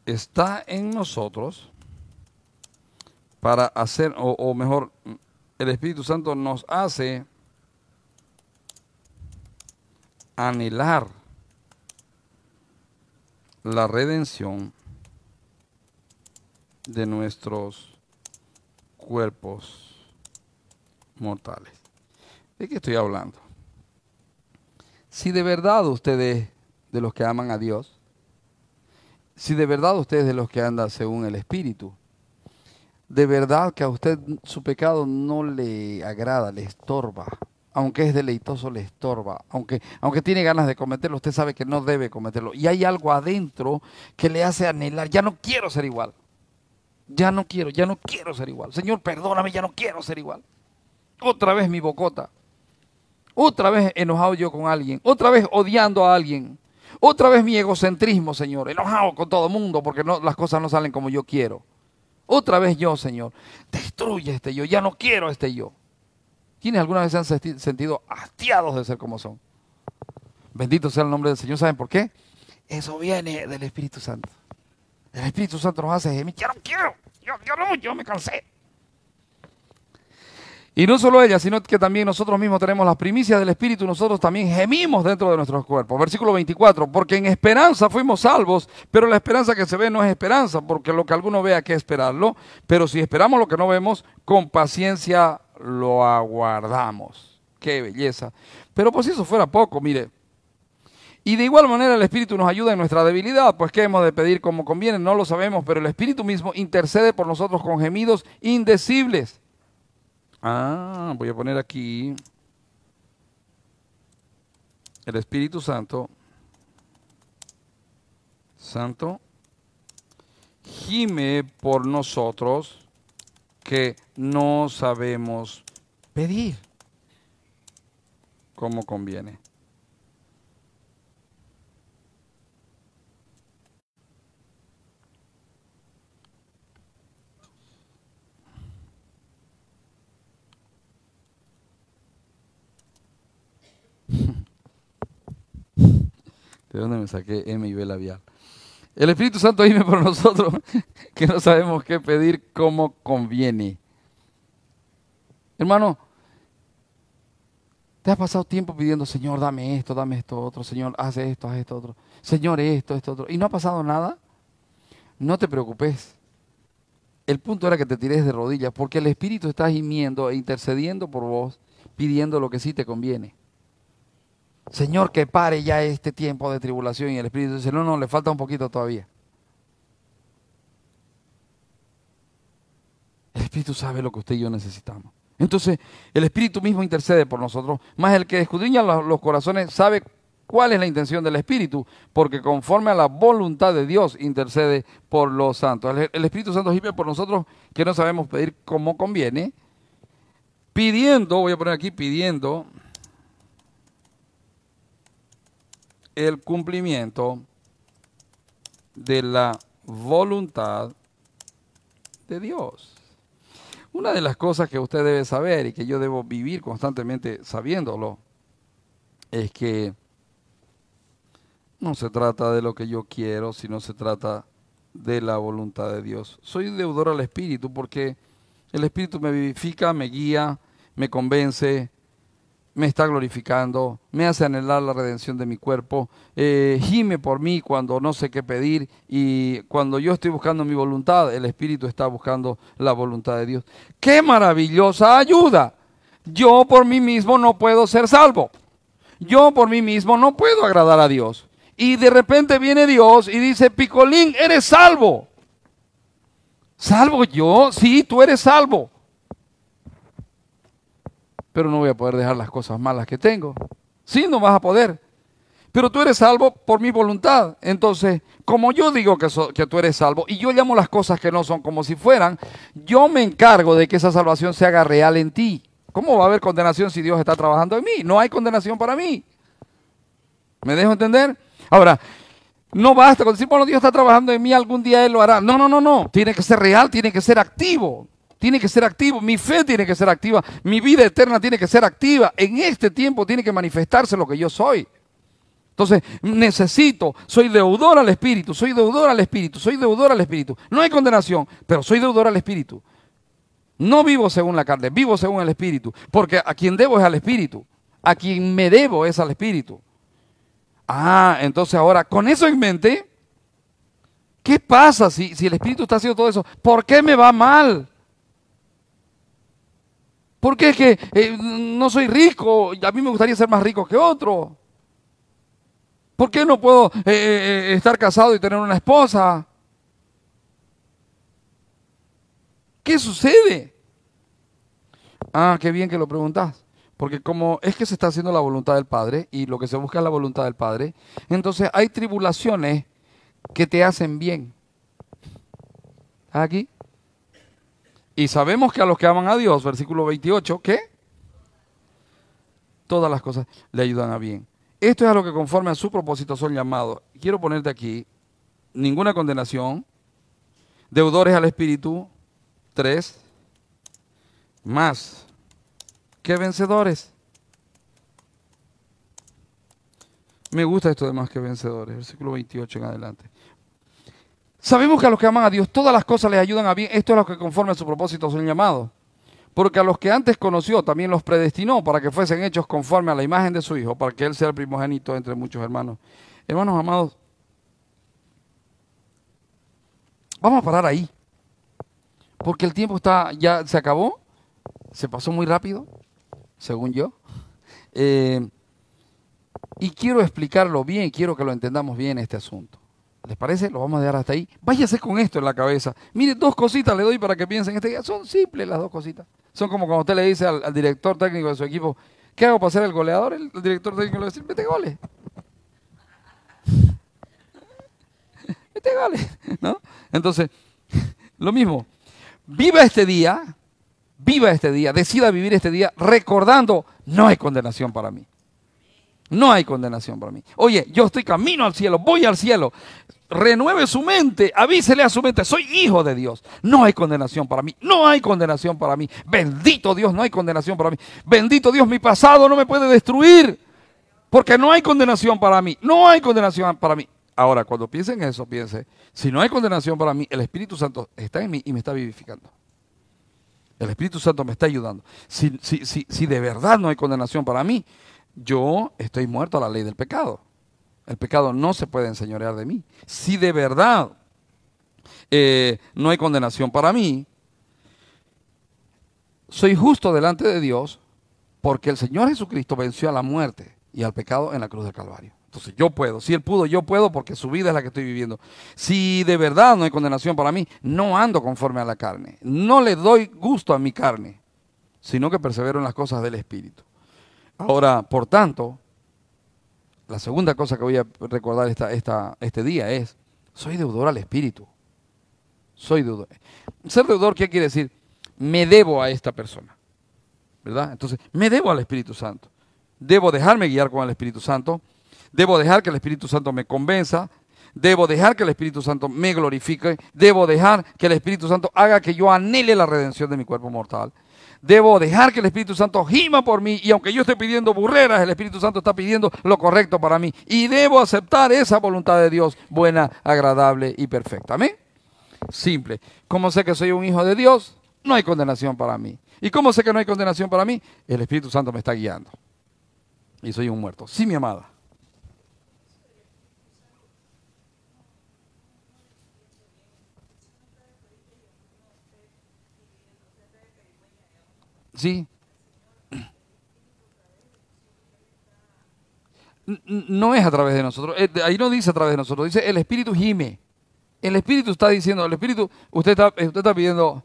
A: está en nosotros para hacer, o, mejor, el Espíritu Santo nos hace anhelar la redención de nuestros cuerpos mortales. ¿De qué estoy hablando? Si de verdad ustedes, de los que aman a Dios, si de verdad usted es de los que anda según el Espíritu, de verdad que a usted su pecado no le agrada, le estorba, aunque es deleitoso, le estorba, aunque, aunque tiene ganas de cometerlo, usted sabe que no debe cometerlo. Y hay algo adentro que le hace anhelar, ya no quiero ser igual, ya no quiero, ya no quiero ser igual. Señor, perdóname, ya no quiero ser igual. Otra vez mi bocota, otra vez enojado yo con alguien, otra vez odiando a alguien, otra vez mi egocentrismo, Señor, enojado con todo el mundo porque no, las cosas no salen como yo quiero. Otra vez yo, Señor, destruye este yo, ya no quiero este yo. ¿Quiénes alguna vez se han sentido hastiados de ser como son? Bendito sea el nombre del Señor, ¿saben por qué? Eso viene del Espíritu Santo. El Espíritu Santo nos hace decir, yo no quiero, yo, yo no, yo me cansé. Y no solo ella, sino que también nosotros mismos tenemos las primicias del Espíritu, nosotros también gemimos dentro de nuestros cuerpos. Versículo 24, porque en esperanza fuimos salvos, pero la esperanza que se ve no es esperanza, porque lo que alguno vea que esperarlo, pero si esperamos lo que no vemos, con paciencia lo aguardamos. Qué belleza. Pero pues si eso fuera poco, mire, y de igual manera el Espíritu nos ayuda en nuestra debilidad, pues ¿qué hemos de pedir como conviene, no lo sabemos, pero el Espíritu mismo intercede por nosotros con gemidos indecibles. Ah, voy a poner aquí el Espíritu Santo. Santo gime por nosotros que no sabemos pedir como conviene. ¿De dónde me saqué M y B labial? El Espíritu Santo vive por nosotros que no sabemos qué pedir como conviene. Hermano, te has pasado tiempo pidiendo, Señor, dame esto, dame esto, otro, Señor, haz esto, haz esto, otro, Señor, esto, esto, otro, y no ha pasado nada. No te preocupes. El punto era que te tires de rodillas, porque el Espíritu está gimiendo e intercediendo por vos, pidiendo lo que sí te conviene. Señor, que pare ya este tiempo de tribulación. Y el Espíritu dice, no, no, le falta un poquito todavía. El Espíritu sabe lo que usted y yo necesitamos. Entonces, el Espíritu mismo intercede por nosotros, más el que escudriña los, corazones sabe cuál es la intención del Espíritu, porque conforme a la voluntad de Dios intercede por los santos. El, Espíritu Santo gime por nosotros que no sabemos pedir como conviene, pidiendo, voy a poner aquí pidiendo, el cumplimiento de la voluntad de Dios. Una de las cosas que usted debe saber y que yo debo vivir constantemente sabiéndolo es que no se trata de lo que yo quiero, sino se trata de la voluntad de Dios. Soy deudor al Espíritu porque el Espíritu me vivifica, me guía, me convence, me está glorificando, me hace anhelar la redención de mi cuerpo, eh, gime por mí cuando no sé qué pedir y cuando yo estoy buscando mi voluntad, el Espíritu está buscando la voluntad de Dios. ¡Qué maravillosa ayuda! Yo por mí mismo no puedo ser salvo. Yo por mí mismo no puedo agradar a Dios. Y de repente viene Dios y dice, Picolín, eres salvo. ¿Salvo yo? Sí, tú eres salvo pero no voy a poder dejar las cosas malas que tengo. Sí, no vas a poder. Pero tú eres salvo por mi voluntad. Entonces, como yo digo que, que tú eres salvo y yo llamo las cosas que no son como si fueran, yo me encargo de que esa salvación se haga real en ti. ¿Cómo va a haber condenación si Dios está trabajando en mí? No hay condenación para mí. ¿Me dejo entender? Ahora, no basta con decir, bueno, Dios está trabajando en mí, algún día Él lo hará. No, no, no, no. Tiene que ser real, tiene que ser activo tiene que ser activo, mi fe tiene que ser activa, mi vida eterna tiene que ser activa, en este tiempo tiene que manifestarse lo que yo soy. Entonces, necesito, soy deudor al Espíritu, soy deudor al Espíritu, soy deudor al Espíritu. No hay condenación, pero soy deudor al Espíritu. No vivo según la carne, vivo según el Espíritu, porque a quien debo es al Espíritu, a quien me debo es al Espíritu. Ah, entonces ahora, con eso en mente, ¿qué pasa si, si el Espíritu está haciendo todo eso? ¿Por qué me va mal? ¿Por qué es que eh, no soy rico, a mí me gustaría ser más rico que otro. ¿Por qué no puedo eh, eh, estar casado y tener una esposa? ¿Qué sucede? Ah, qué bien que lo preguntas. Porque como es que se está haciendo la voluntad del Padre y lo que se busca es la voluntad del Padre, entonces hay tribulaciones que te hacen bien. aquí? Y sabemos que a los que aman a Dios, versículo 28, ¿qué? Todas las cosas le ayudan a bien. Esto es a lo que conforme a su propósito son llamados. Quiero ponerte aquí ninguna condenación, deudores al Espíritu, tres, más que vencedores. Me gusta esto de más que vencedores, versículo 28 en adelante. Sabemos que a los que aman a Dios todas las cosas les ayudan a bien. Esto es lo que conforme a su propósito son llamados. Porque a los que antes conoció también los predestinó para que fuesen hechos conforme a la imagen de su Hijo, para que Él sea el primogénito entre muchos hermanos. Hermanos amados, vamos a parar ahí. Porque el tiempo está, ya se acabó, se pasó muy rápido, según yo. Eh, y quiero explicarlo bien, quiero que lo entendamos bien este asunto. ¿Les parece? Lo vamos a dejar hasta ahí. Váyase con esto en la cabeza. Mire, dos cositas le doy para que piensen este día. Son simples las dos cositas. Son como cuando usted le dice al, director técnico de su equipo, ¿qué hago para ser el goleador? El, director técnico le va a decir, mete goles. mete goles. ¿No? Entonces, lo mismo. Viva este día, viva este día, decida vivir este día recordando, no hay condenación para mí. No hay condenación para mí. Oye, yo estoy camino al cielo, voy al cielo. Renueve su mente, avísele a su mente, soy hijo de Dios. No hay condenación para mí, no hay condenación para mí. Bendito Dios, no hay condenación para mí. Bendito Dios, mi pasado no me puede destruir, porque no hay condenación para mí, no hay condenación para mí. Ahora, cuando piensen eso, piense, si no hay condenación para mí, el Espíritu Santo está en mí y me está vivificando. El Espíritu Santo me está ayudando. si de verdad no hay condenación para mí, yo estoy muerto a la ley del pecado. El pecado no se puede enseñorear de mí. Si de verdad eh, no hay condenación para mí, soy justo delante de Dios porque el Señor Jesucristo venció a la muerte y al pecado en la cruz del Calvario. Entonces yo puedo, si Él pudo, yo puedo porque su vida es la que estoy viviendo. Si de verdad no hay condenación para mí, no ando conforme a la carne, no le doy gusto a mi carne, sino que persevero en las cosas del Espíritu. Ah. Ahora, por tanto, la segunda cosa que voy a recordar este día es, soy deudor al Espíritu. Soy deudor. Ser deudor, ¿qué quiere decir? Me debo a esta persona. ¿Verdad? Entonces, me debo al Espíritu Santo. Debo dejarme guiar con el Espíritu Santo. Debo dejar que el Espíritu Santo me convenza. Debo dejar que el Espíritu Santo me glorifique. Debo dejar que el Espíritu Santo haga que yo anhele la redención de mi cuerpo mortal debo dejar que el Espíritu Santo gima por mí y aunque yo esté pidiendo burreras, el Espíritu Santo está pidiendo lo correcto para mí y debo aceptar esa voluntad de Dios buena, agradable y perfecta. Amén. Simple. ¿Cómo sé que soy un hijo de Dios? No hay condenación para mí. ¿Y cómo sé que no hay condenación para mí? El Espíritu Santo me está guiando. Y soy un muerto. Sí, mi amada. ¿Sí? No es a través de nosotros. Eh, ahí no dice a través de nosotros. Dice el Espíritu gime. El Espíritu está diciendo, el Espíritu, usted está, eh, usted está pidiendo,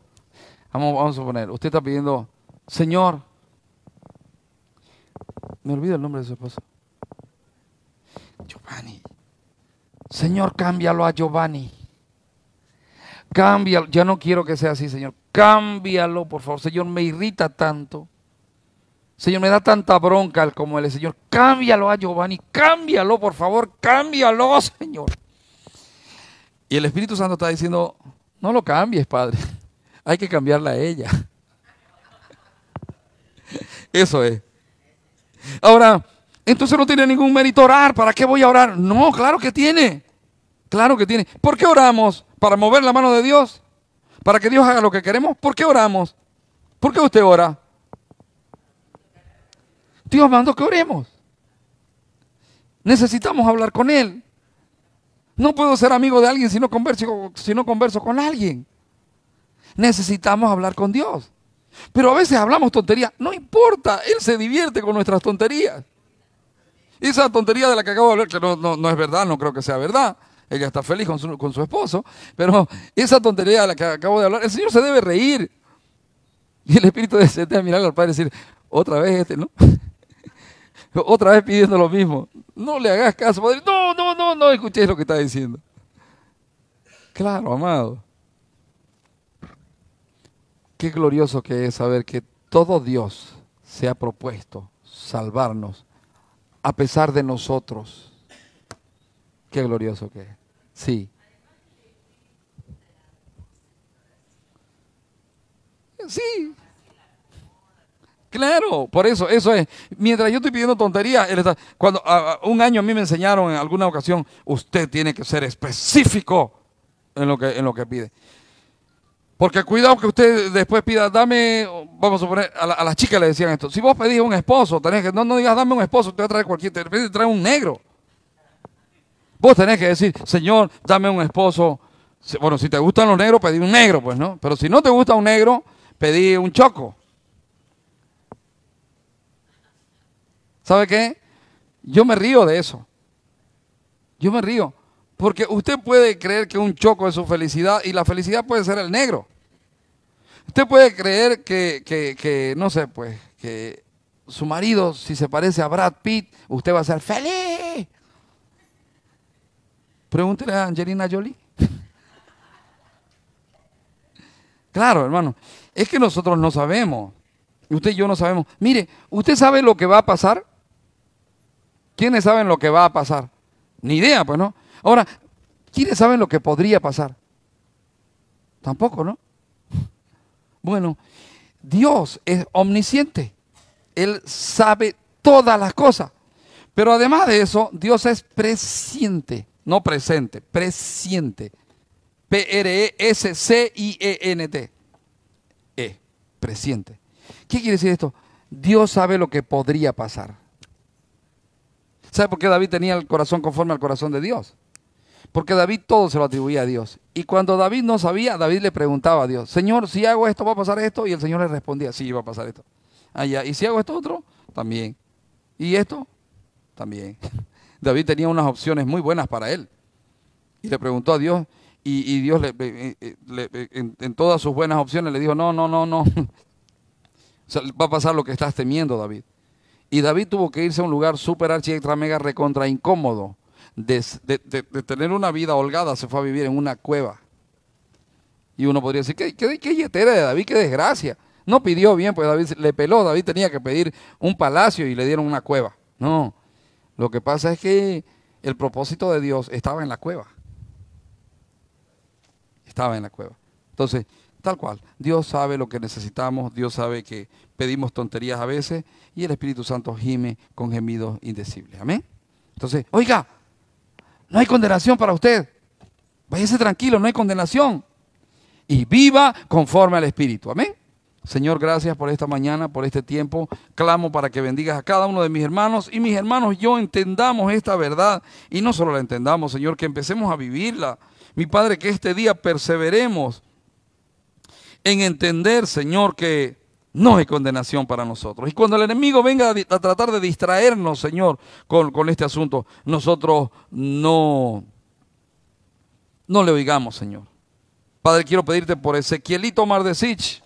A: vamos, vamos a poner, usted está pidiendo, Señor, me olvido el nombre de su esposo. Giovanni. Señor, cámbialo a Giovanni. Cámbialo. Ya no quiero que sea así, Señor. Cámbialo, por favor. Señor, me irrita tanto. Señor, me da tanta bronca como el Señor. Cámbialo a Giovanni, cámbialo, por favor, cámbialo, Señor. Y el Espíritu Santo está diciendo, no lo cambies, Padre. Hay que cambiarla a ella. Eso es. Ahora, entonces no tiene ningún mérito orar. ¿Para qué voy a orar? No, claro que tiene. Claro que tiene. ¿Por qué oramos? ¿Para mover la mano de Dios? ¿Para que Dios haga lo que queremos? ¿Por qué oramos? ¿Por qué usted ora? Dios mandó que oremos. Necesitamos hablar con Él. No puedo ser amigo de alguien si no converso, si no converso con alguien. Necesitamos hablar con Dios. Pero a veces hablamos tonterías. No importa, Él se divierte con nuestras tonterías. esa tontería de la que acabo de hablar, que no es verdad, no creo que sea verdad ella está feliz con su, esposo, pero esa tontería a la que acabo de hablar, el Señor se debe reír. Y el Espíritu se a mirar al Padre y decir, otra vez este, ¿no? otra vez pidiendo lo mismo. No le hagas caso, Padre. No, no, no, no escuché lo que está diciendo. Claro, amado. Qué glorioso que es saber que todo Dios se ha propuesto salvarnos a pesar de nosotros. Qué glorioso que es. Sí. Sí. Claro, por eso, eso es. Mientras yo estoy pidiendo tonterías, cuando un año a mí me enseñaron en alguna ocasión, usted tiene que ser específico en lo que, en lo que pide. Porque cuidado que usted después pida, dame, vamos a poner, a, las chicas le decían esto, si vos pedís un esposo, tenés que, no, digas dame un esposo, te voy a traer cualquier, te trae un negro. Vos tenés que decir, Señor, dame un esposo. Bueno, si te gustan los negros, pedí un negro, pues, ¿no? Pero si no te gusta un negro, pedí un choco. ¿Sabe qué? Yo me río de eso. Yo me río. Porque usted puede creer que un choco es su felicidad y la felicidad puede ser el negro. Usted puede creer que, que, que, no sé, pues, que su marido, si se parece a Brad Pitt, usted va a ser feliz. Pregúntele a Angelina Jolie. claro, hermano. Es que nosotros no sabemos. Usted y yo no sabemos. Mire, ¿usted sabe lo que va a pasar? ¿Quiénes saben lo que va a pasar? Ni idea, pues, ¿no? Ahora, ¿quiénes saben lo que podría pasar? Tampoco, ¿no? Bueno, Dios es omnisciente. Él sabe todas las cosas. Pero además de eso, Dios es presciente. No presente, presiente, P-R-E-S-C-I-E-N-T. E, presiente. ¿Qué quiere decir esto? Dios sabe lo que podría pasar. ¿Sabe por qué David tenía el corazón conforme al corazón de Dios? Porque David todo se lo atribuía a Dios. Y cuando David no sabía, David le preguntaba a Dios, Señor, si hago esto, ¿va a pasar esto? Y el Señor le respondía, sí, va a pasar esto. Ah, y si hago esto otro, también. Y esto, también. David tenía unas opciones muy buenas para él. Y le preguntó a Dios, y, Dios le, eh, eh, eh, en, todas sus buenas opciones le dijo, no, no, no, no. va a pasar lo que estás temiendo, David. Y David tuvo que irse a un lugar súper archi extra mega recontra incómodo. De, tener una vida holgada se fue a vivir en una cueva. Y uno podría decir, qué, qué, yetera de David, qué desgracia. No pidió bien, pues David le peló, David tenía que pedir un palacio y le dieron una cueva. No, lo que pasa es que el propósito de Dios estaba en la cueva. Estaba en la cueva. Entonces, tal cual, Dios sabe lo que necesitamos, Dios sabe que pedimos tonterías a veces y el Espíritu Santo gime con gemidos indecibles. Amén. Entonces, oiga, no hay condenación para usted. Váyase tranquilo, no hay condenación. Y viva conforme al Espíritu. Amén. Señor, gracias por esta mañana, por este tiempo. Clamo para que bendigas a cada uno de mis hermanos y mis hermanos, yo entendamos esta verdad y no solo la entendamos, Señor, que empecemos a vivirla. Mi Padre, que este día perseveremos en entender, Señor, que no hay condenación para nosotros. Y cuando el enemigo venga a, tratar de distraernos, Señor, con, este asunto, nosotros no, no le oigamos, Señor. Padre, quiero pedirte por Ezequielito Mardesich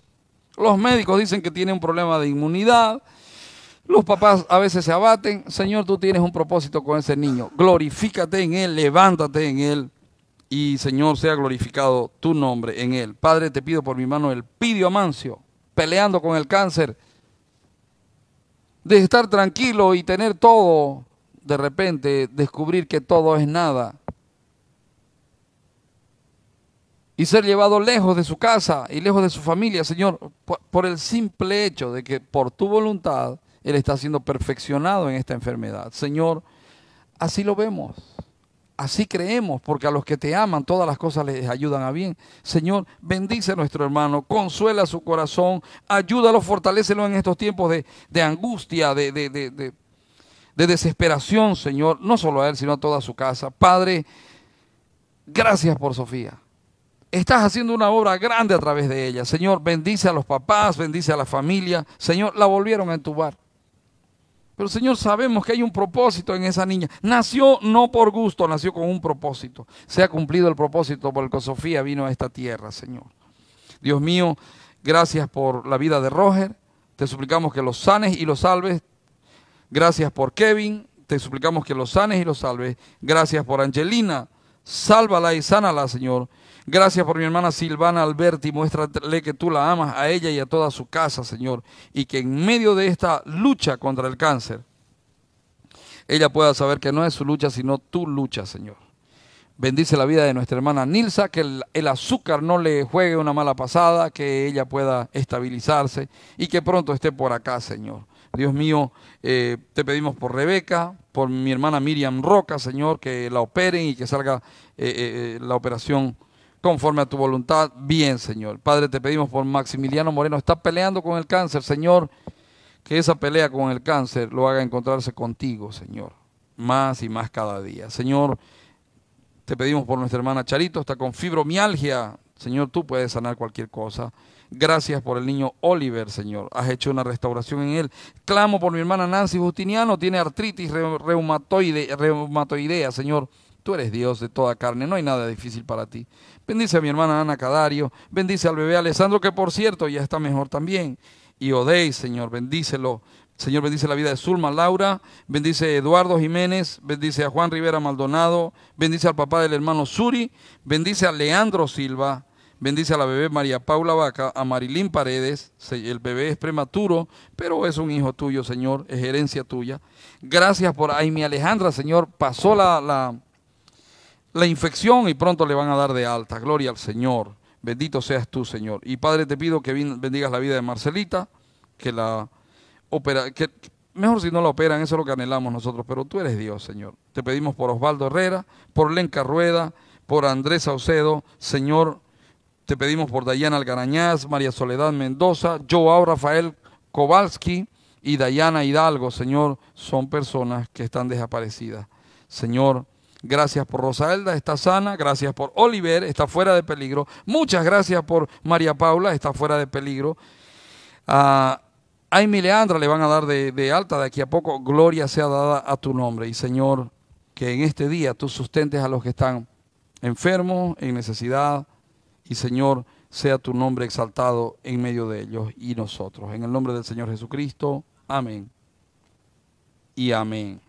A: los médicos dicen que tiene un problema de inmunidad. Los papás a veces se abaten. Señor, tú tienes un propósito con ese niño. Glorifícate en él, levántate en él. Y Señor, sea glorificado tu nombre en él. Padre, te pido por mi mano el Pidio Amancio, peleando con el cáncer. De estar tranquilo y tener todo, de repente descubrir que todo es nada y ser llevado lejos de su casa y lejos de su familia, Señor, por, el simple hecho de que por tu voluntad Él está siendo perfeccionado en esta enfermedad. Señor, así lo vemos, así creemos, porque a los que te aman todas las cosas les ayudan a bien. Señor, bendice a nuestro hermano, consuela su corazón, ayúdalo, fortalecelo en estos tiempos de, angustia, de, de desesperación, Señor, no solo a él, sino a toda su casa. Padre, gracias por Sofía estás haciendo una obra grande a través de ella. Señor, bendice a los papás, bendice a la familia. Señor, la volvieron a entubar. Pero Señor, sabemos que hay un propósito en esa niña. Nació no por gusto, nació con un propósito. Se ha cumplido el propósito por el que Sofía vino a esta tierra, Señor. Dios mío, gracias por la vida de Roger. Te suplicamos que los sanes y lo salves. Gracias por Kevin. Te suplicamos que los sanes y los salves. Gracias por Angelina. Sálvala y sánala, Señor. Gracias por mi hermana Silvana Alberti. Muéstrale que tú la amas a ella y a toda su casa, Señor. Y que en medio de esta lucha contra el cáncer, ella pueda saber que no es su lucha, sino tu lucha, Señor. Bendice la vida de nuestra hermana Nilsa, que el, azúcar no le juegue una mala pasada, que ella pueda estabilizarse y que pronto esté por acá, Señor. Dios mío, eh, te pedimos por Rebeca, por mi hermana Miriam Roca, Señor, que la operen y que salga eh, eh, la operación conforme a tu voluntad. Bien, Señor. Padre, te pedimos por Maximiliano Moreno. Está peleando con el cáncer, Señor. Que esa pelea con el cáncer lo haga encontrarse contigo, Señor. Más y más cada día. Señor, te pedimos por nuestra hermana Charito. Está con fibromialgia. Señor, tú puedes sanar cualquier cosa. Gracias por el niño Oliver, Señor. Has hecho una restauración en él. Clamo por mi hermana Nancy Justiniano. Tiene artritis reumatoide, reumatoidea, Señor Tú eres Dios de toda carne, no hay nada difícil para ti. Bendice a mi hermana Ana Cadario, bendice al bebé Alessandro, que por cierto ya está mejor también. Y Odey, Señor, bendícelo. Señor, bendice la vida de Zulma Laura, bendice a Eduardo Jiménez, bendice a Juan Rivera Maldonado, bendice al papá del hermano Suri, bendice a Leandro Silva, bendice a la bebé María Paula Vaca, a Marilín Paredes, el bebé es prematuro, pero es un hijo tuyo, Señor, es herencia tuya. Gracias por mi Alejandra, Señor, pasó la, la infección y pronto le van a dar de alta. Gloria al Señor. Bendito seas tú, Señor. Y Padre, te pido que bendigas la vida de Marcelita, que la opera, que mejor si no la operan, eso es lo que anhelamos nosotros, pero tú eres Dios, Señor. Te pedimos por Osvaldo Herrera, por Lenca Rueda, por Andrés Saucedo, Señor. Te pedimos por Dayana Algarañaz, María Soledad Mendoza, Joao Rafael Kowalski y Dayana Hidalgo, Señor, son personas que están desaparecidas. Señor, Gracias por Rosalda, está sana. Gracias por Oliver, está fuera de peligro. Muchas gracias por María Paula, está fuera de peligro. a Emileandra le van a dar de alta de aquí a poco. Gloria sea dada a tu nombre. Y Señor, que en este día tú sustentes a los que están enfermos, en necesidad. Y Señor, sea tu nombre exaltado en medio de ellos y nosotros. En el nombre del Señor Jesucristo. Amén. Y amén.